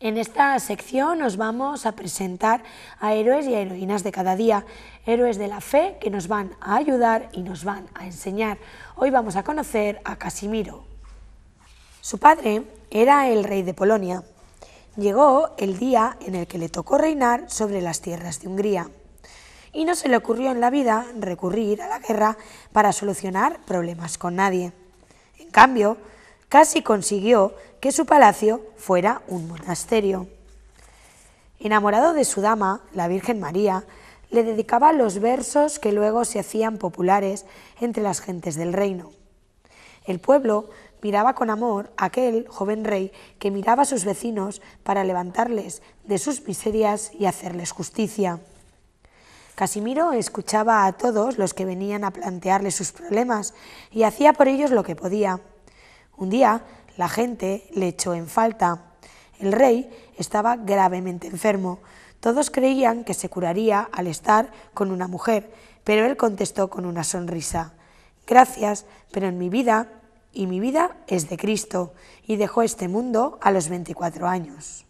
En esta sección nos vamos a presentar a héroes y heroínas de cada día, héroes de la fe que nos van a ayudar y nos van a enseñar. Hoy vamos a conocer a Casimiro. Su padre era el rey de Polonia. Llegó el día en el que le tocó reinar sobre las tierras de Hungría. Y no se le ocurrió en la vida recurrir a la guerra para solucionar problemas con nadie. En cambio, casi consiguió que su palacio fuera un monasterio. Enamorado de su dama, la Virgen María, le dedicaba los versos que luego se hacían populares entre las gentes del reino. El pueblo miraba con amor a aquel joven rey que miraba a sus vecinos para levantarles de sus miserias y hacerles justicia. Casimiro escuchaba a todos los que venían a plantearle sus problemas y hacía por ellos lo que podía. Un día la gente le echó en falta. El rey estaba gravemente enfermo. Todos creían que se curaría al estar con una mujer, pero él contestó con una sonrisa. Gracias, pero en mi vida, y mi vida es de Cristo, y dejó este mundo a los 24 años.